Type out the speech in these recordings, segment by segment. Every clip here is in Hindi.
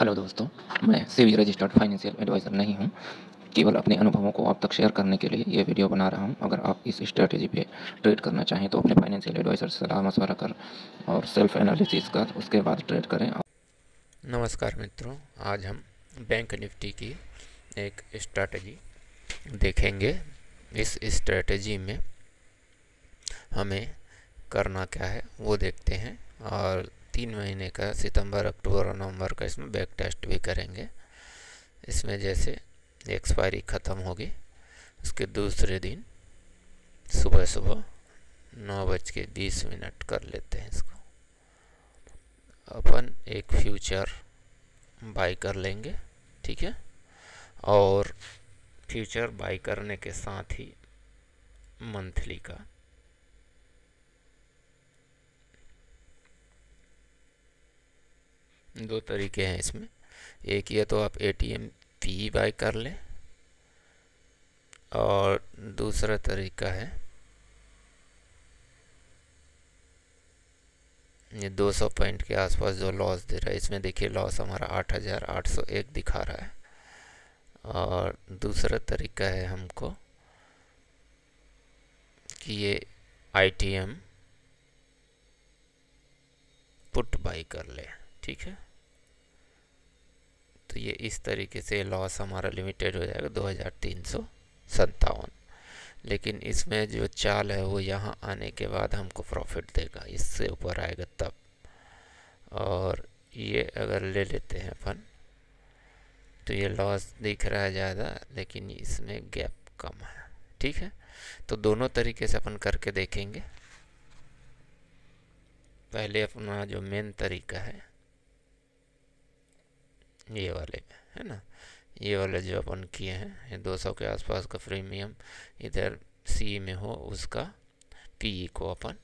हेलो दोस्तों मैं सेवी रजिस्टर्ड फाइनेंशियल एडवाइज़र नहीं हूँ केवल अपने अनुभवों को आप तक शेयर करने के लिए ये वीडियो बना रहा हूँ अगर आप इस स्ट्रेटेजी पे ट्रेड करना चाहें तो अपने फाइनेंशियल एडवाइज़र से सलाह मशवरा कर और सेल्फ एनालिसिस कर उसके बाद ट्रेड करें नमस्कार मित्रों आज हम बैंक निफ्टी की एक स्ट्रैटेजी देखेंगे इस स्ट्रैटेजी में हमें करना क्या है वो देखते हैं और तीन महीने का सितंबर अक्टूबर और नवंबर का इसमें बैक टेस्ट भी करेंगे इसमें जैसे एक्सपायरी ख़त्म होगी उसके दूसरे दिन सुबह सुबह नौ बज के बीस मिनट कर लेते हैं इसको अपन एक फ्यूचर बाई कर लेंगे ठीक है और फ्यूचर बाई करने के साथ ही मंथली का दो तरीके हैं इसमें एक ये तो आप A T M P buy कर लें और दूसरा तरीका है ये 200 पॉइंट के आसपास जो लॉस दे रहा है इसमें देखिए लॉस हमारा 8801 दिखा रहा है और दूसरा तरीका है हमको कि ये आईटीएम पुट बाई कर लें ठीक है तो ये इस तरीके से लॉस हमारा लिमिटेड हो जाएगा दो हज़ार तीन सौ सत्तावन लेकिन इसमें जो चाल है वो यहाँ आने के बाद हमको प्रॉफिट देगा इससे ऊपर आएगा तब और ये अगर ले लेते हैं अपन तो ये लॉस दिख रहा है ज़्यादा लेकिन इसमें गैप कम है ठीक है तो दोनों तरीके से अपन करके देखेंगे पहले अपना जो मेन तरीका है ये वाले में है ना ये वाले जो अपन किए हैं ये 200 के आसपास का प्रीमियम इधर सी में हो उसका पी को अपन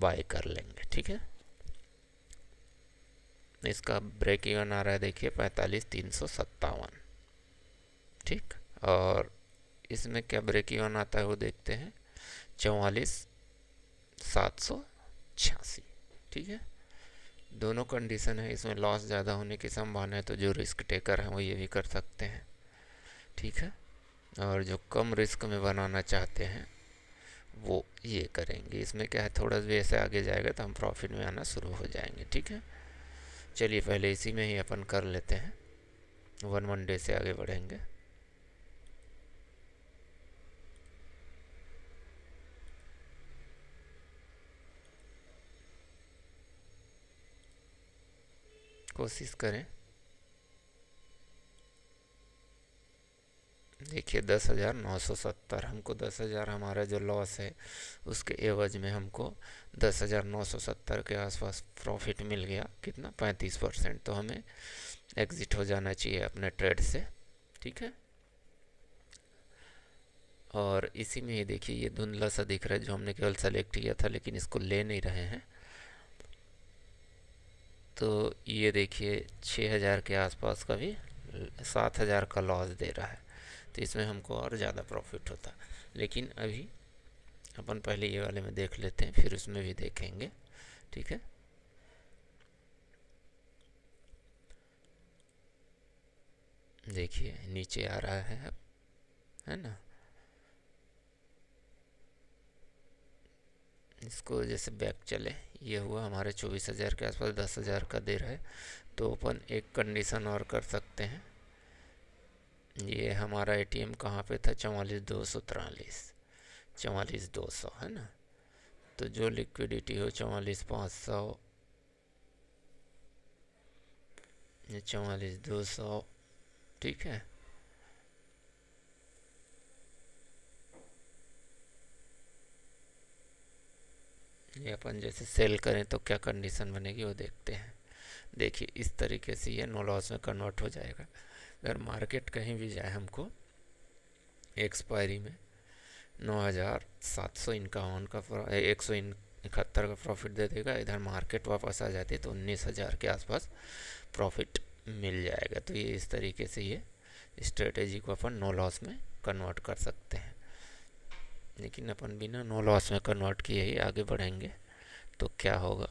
बाय कर लेंगे ठीक है इसका ब्रेक इवन आ रहा है देखिए पैंतालीस तीन सौ सत्तावन ठीक और इसमें क्या ब्रेक इवन आता है वो देखते हैं चौवालीस सात सौ छियासी ठीक है दोनों कंडीशन है इसमें लॉस ज़्यादा होने की संभावना है तो जो रिस्क टेकर हैं वो ये भी कर सकते हैं ठीक है और जो कम रिस्क में बनाना चाहते हैं वो ये करेंगे इसमें क्या है थोड़ा भी ऐसे आगे जाएगा तो हम प्रॉफिट में आना शुरू हो जाएंगे ठीक है चलिए पहले इसी में ही अपन कर लेते हैं वन वन डे से आगे बढ़ेंगे कोशिश करें देखिए दस हज़ार नौ सौ सत्तर हमको दस हज़ार हमारा जो लॉस है उसके एवज में हमको दस हज़ार नौ सौ सत्तर के आसपास प्रॉफिट मिल गया कितना पैंतीस परसेंट तो हमें एग्ज़िट हो जाना चाहिए अपने ट्रेड से ठीक है और इसी में ही देखिए ये धुंधला सा दिख रहा है जो हमने केवल सेलेक्ट किया था लेकिन इसको ले नहीं रहे हैं तो ये देखिए 6000 के आसपास का भी 7000 का लॉस दे रहा है तो इसमें हमको और ज़्यादा प्रॉफिट होता लेकिन अभी अपन पहले ये वाले में देख लेते हैं फिर उसमें भी देखेंगे ठीक है देखिए नीचे आ रहा है अब है ना इसको जैसे बैक चले ये हुआ हमारे चौबीस हज़ार के आसपास दस हज़ार का दे रहा है तो अपन एक कंडीशन और कर सकते हैं ये हमारा एटीएम कहाँ पर था चवालीस दो सौ तिरालीस चवालीस दो सौ है ना तो जो लिक्विडिटी हो चवालीस पाँच सौ चवालीस दो सौ ठीक है ये अपन जैसे सेल करें तो क्या कंडीशन बनेगी वो देखते हैं देखिए इस तरीके से ये नो लॉस में कन्वर्ट हो जाएगा अगर मार्केट कहीं भी जाए हमको एक्सपायरी में नौ हज़ार सात सौ इक्यावन का एक सौ इकहत्तर का प्रॉफिट दे देगा इधर मार्केट वापस आ जाती है तो उन्नीस हज़ार के आसपास प्रॉफिट मिल जाएगा तो ये इस तरीके से ये स्ट्रेटेजी को अपन नो लॉस में कन्वर्ट कर सकते हैं लेकिन अपन बिना नो लॉस में कन्वर्ट किए ही आगे बढ़ेंगे तो क्या होगा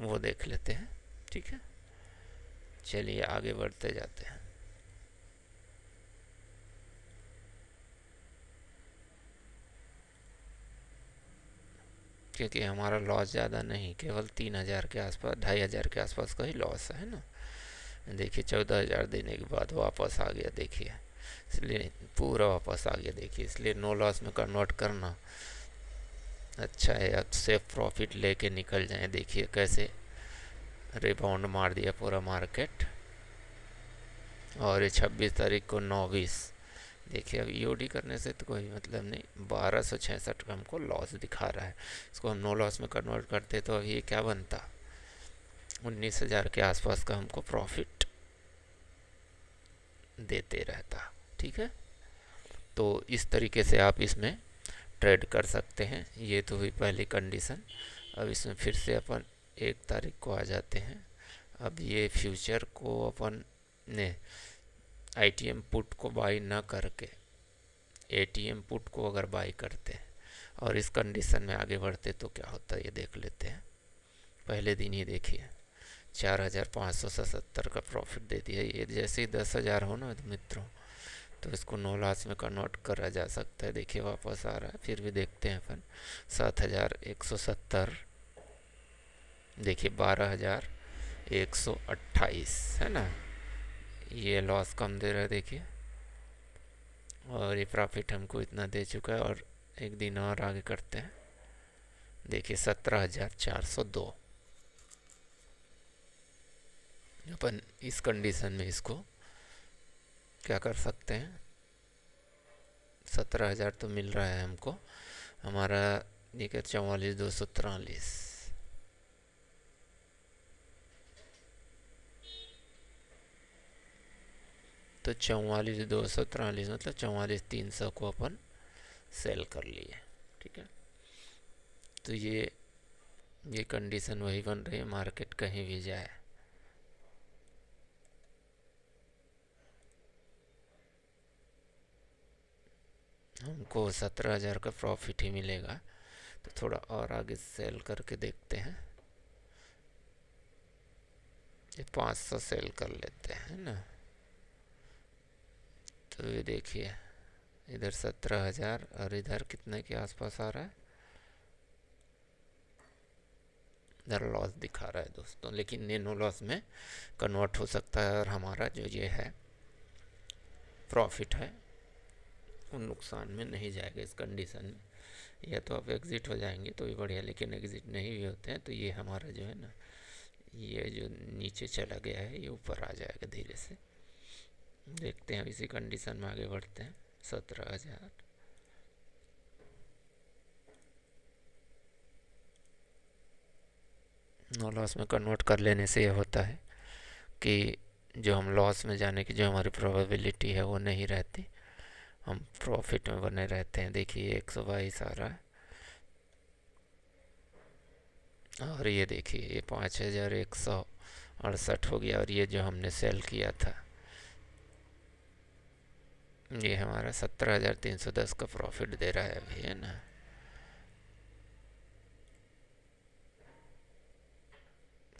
वो देख लेते हैं ठीक है चलिए आगे बढ़ते जाते हैं क्योंकि हमारा लॉस ज़्यादा नहीं केवल तीन हज़ार के आसपास ढाई हज़ार के आसपास का ही लॉस है ना देखिए चौदह हज़ार देने के बाद वापस आ गया देखिए इसलिए पूरा वापस आ गया देखिए इसलिए नो लॉस में कन्वर्ट करना अच्छा है अब सेफ प्रॉफिट लेके निकल जाए देखिए कैसे रिबाउंड मार दिया पूरा मार्केट और ये छब्बीस तारीख को नौ बीस देखिए अब ईओडी करने से तो कोई मतलब नहीं बारह सौ छियासठ का हमको लॉस दिखा रहा है इसको हम नो लॉस में कन्वर्ट करते तो अभी ये क्या बनता उन्नीस हज़ार के आसपास का हमको प्रॉफिट देते रहता ठीक है तो इस तरीके से आप इसमें ट्रेड कर सकते हैं ये तो हुई पहली कंडीशन अब इसमें फिर से अपन एक तारीख को आ जाते हैं अब ये फ्यूचर को अपन ने आईटीएम पुट को बाई ना करके एटीएम पुट को अगर बाई करते हैं और इस कंडीशन में आगे बढ़ते तो क्या होता है ये देख लेते हैं पहले दिन ही देखिए चार हज़ार पाँच सौ सतर का प्रॉफिट दे दिया ये जैसे ही दस हज़ार हो ना मित्रों तो इसको नौ लाख में कन्वर्ट करा जा सकता है देखिए वापस आ रहा है फिर भी देखते हैं अपन सात हज़ार एक सौ सत्तर देखिए बारह हज़ार एक सौ अट्ठाईस है ना ये लॉस कम दे रहा है देखिए और ये प्रॉफिट हमको इतना दे चुका है और एक दिन और आगे करते हैं देखिए सत्रह हज़ार चार सौ दो अपन इस कंडीशन में इसको क्या कर सकते हैं सत्रह हज़ार तो मिल रहा है हमको हमारा ठीक चवालीस दो सौ तिरालीस तो चौवालीस दो सौ तिरालीस मतलब चौवालीस तीन सौ को अपन सेल कर लिए ठीक है तो ये ये कंडीशन वही बन रही है मार्केट कहीं भी जाए हमको सत्रह हज़ार का प्रॉफिट ही मिलेगा तो थोड़ा और आगे सेल करके देखते हैं ये पाँच सौ सेल कर लेते हैं ना तो ये देखिए इधर सत्रह हज़ार और इधर कितने के आसपास आ रहा है इधर लॉस दिखा रहा है दोस्तों लेकिन ने नो लॉस में कन्वर्ट हो सकता है और हमारा जो ये है प्रॉफिट है वो नुकसान में नहीं जाएगा इस कंडीशन में या तो आप एग्ज़िट हो जाएंगे तो भी बढ़िया लेकिन एग्ज़िट नहीं भी होते हैं तो ये हमारा जो है ना ये जो नीचे चला गया है ये ऊपर आ जाएगा धीरे से देखते हैं इसी कंडीशन में आगे बढ़ते हैं सत्रह हज़ार नो लॉस में कन्वर्ट कर लेने से ये होता है कि जो हम लॉस में जाने की जो हमारी प्रोबेबिलिटी है वो नहीं रहती हम प्रॉफिट में बने रहते हैं देखिए एक सौ बाईस आ रहा है और ये देखिए ये पाँच हज़ार एक सौ अड़सठ हो गया और ये जो हमने सेल किया था ये हमारा सत्रह हज़ार तीन सौ दस का प्रॉफिट दे रहा है अभी है ना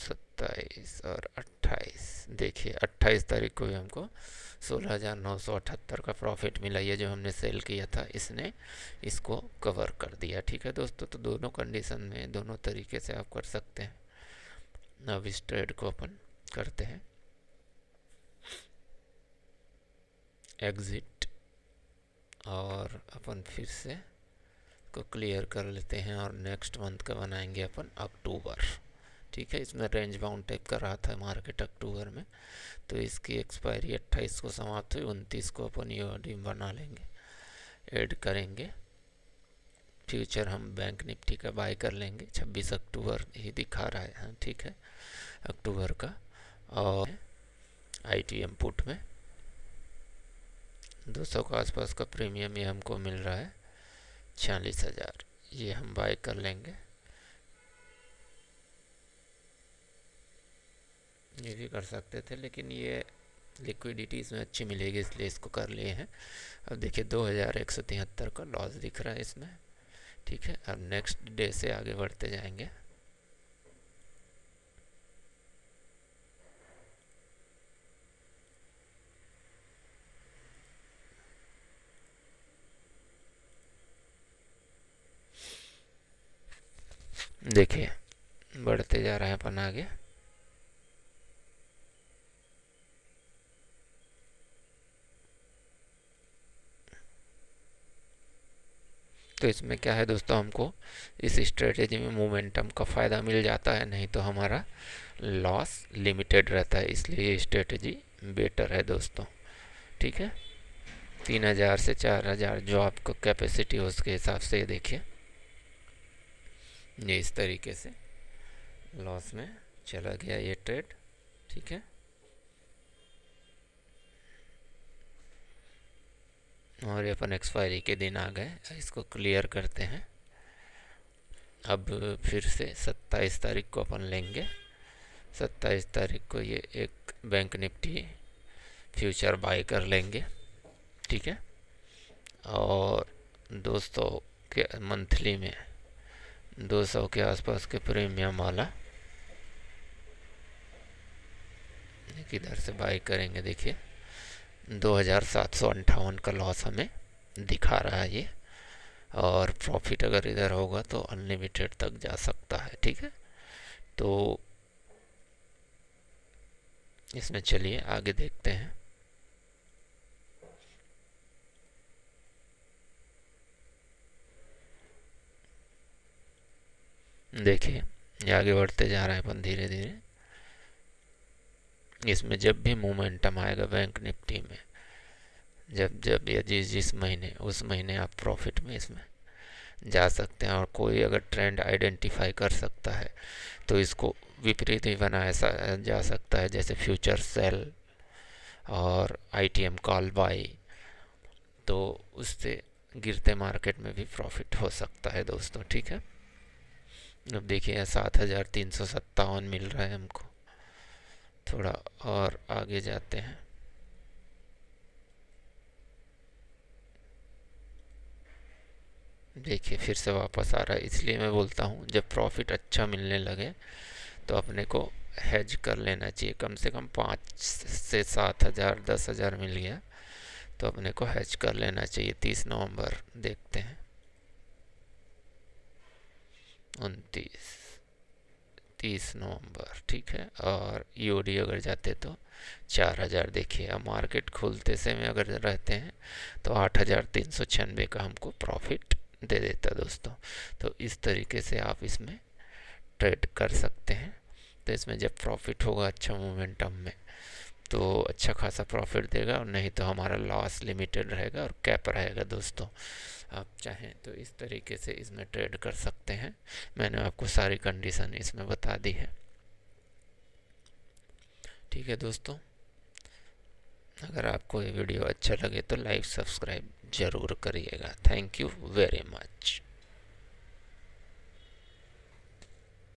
सत्ताईस और अट्ठाईस देखिए अट्ठाईस तारीख को भी हमको सोलह हज़ार नौ सौ अठहत्तर का प्रॉफिट मिला ये जो हमने सेल किया था इसने इसको कवर कर दिया ठीक है दोस्तों तो दोनों कंडीशन में दोनों तरीके से आप कर सकते हैं अब इस ट्रेड को अपन करते हैं एग्ज़िट और अपन फिर से को क्लियर कर लेते हैं और नेक्स्ट मंथ का बनाएंगे अपन अक्टूबर ठीक है इसमें रेंज बाउंड टाइप का रहा था मार्केट अक्टूबर में तो इसकी एक्सपायरी 28 को समाप्त हुई उनतीस को अपन डीम बना लेंगे ऐड करेंगे फ्यूचर हम बैंक निफ्टी का बाय कर लेंगे 26 अक्टूबर ही दिखा रहा है हाँ, ठीक है अक्टूबर का और आई टी एम पुट में 200 के आसपास का प्रीमियम ये हमको मिल रहा है छियालीस हज़ार ये हम बाय कर लेंगे ये भी कर सकते थे लेकिन ये लिक्विडिटी इसमें अच्छी मिलेगी इसलिए इसको कर लिए हैं अब देखिए दो हज़ार एक सौ तिहत्तर का लॉस दिख रहा है इसमें ठीक है अब नेक्स्ट डे से आगे बढ़ते जाएंगे देखिए बढ़ते जा रहे हैं अपन आगे तो इसमें क्या है दोस्तों हमको इस स्ट्रेटेजी में मोमेंटम का फ़ायदा मिल जाता है नहीं तो हमारा लॉस लिमिटेड रहता है इसलिए ये स्ट्रेटेजी बेटर है दोस्तों ठीक है तीन हज़ार से चार हज़ार जो आपको कैपेसिटी हो उसके हिसाब से ये देखिए ये इस तरीके से लॉस में चला गया ये ट्रेड ठीक है और ये अपन एक्सपायरी के दिन आ गए तो इसको क्लियर करते हैं अब फिर से 27 तारीख को अपन लेंगे 27 तारीख को ये एक बैंक निफ्टी फ्यूचर बाय कर लेंगे ठीक है और सौ के मंथली में 200 के आसपास के प्रीमियम वाला किधर से बाय करेंगे देखिए दो हज़ार सात सौ अंठावन का लॉस हमें दिखा रहा है ये और प्रॉफिट अगर इधर होगा तो अनलिमिटेड तक जा सकता है ठीक है तो इसमें चलिए आगे देखते हैं देखिए ये आगे बढ़ते जा रहा है अपन धीरे धीरे इसमें जब भी मोमेंटम आएगा बैंक निफ्टी में जब जब या जिस जिस महीने उस महीने आप प्रॉफिट में इसमें जा सकते हैं और कोई अगर ट्रेंड आइडेंटिफाई कर सकता है तो इसको विपरीत ही बनाया जा सकता है जैसे फ्यूचर सेल और आईटीएम कॉल बाई तो उससे गिरते मार्केट में भी प्रॉफिट हो सकता है दोस्तों ठीक है अब देखिए सात हज़ार तीन सौ सत्तावन मिल रहा है हमको थोड़ा और आगे जाते हैं देखिए फिर से वापस आ रहा है इसलिए मैं बोलता हूँ जब प्रॉफिट अच्छा मिलने लगे तो अपने को हेज कर लेना चाहिए कम से कम पाँच से सात हज़ार दस हज़ार मिल गया तो अपने को हेज कर लेना चाहिए तीस नवंबर देखते हैं उनतीस तीस नवंबर ठीक है और ईओडी e अगर जाते तो चार हज़ार देखिए अब मार्केट खुलते से में अगर रहते हैं तो आठ हज़ार तीन सौ छियानवे का हमको प्रॉफिट दे देता दोस्तों तो इस तरीके से आप इसमें ट्रेड कर सकते हैं तो इसमें जब प्रॉफिट होगा अच्छा मोमेंटम में तो अच्छा खासा प्रॉफिट देगा और नहीं तो हमारा लॉस लिमिटेड रहेगा और कैप रहेगा दोस्तों आप चाहें तो इस तरीके से इसमें ट्रेड कर सकते सकते हैं मैंने आपको सारी कंडीशन इसमें बता दी है ठीक है दोस्तों अगर आपको ये वीडियो अच्छा लगे तो लाइक सब्सक्राइब ज़रूर करिएगा थैंक यू वेरी मच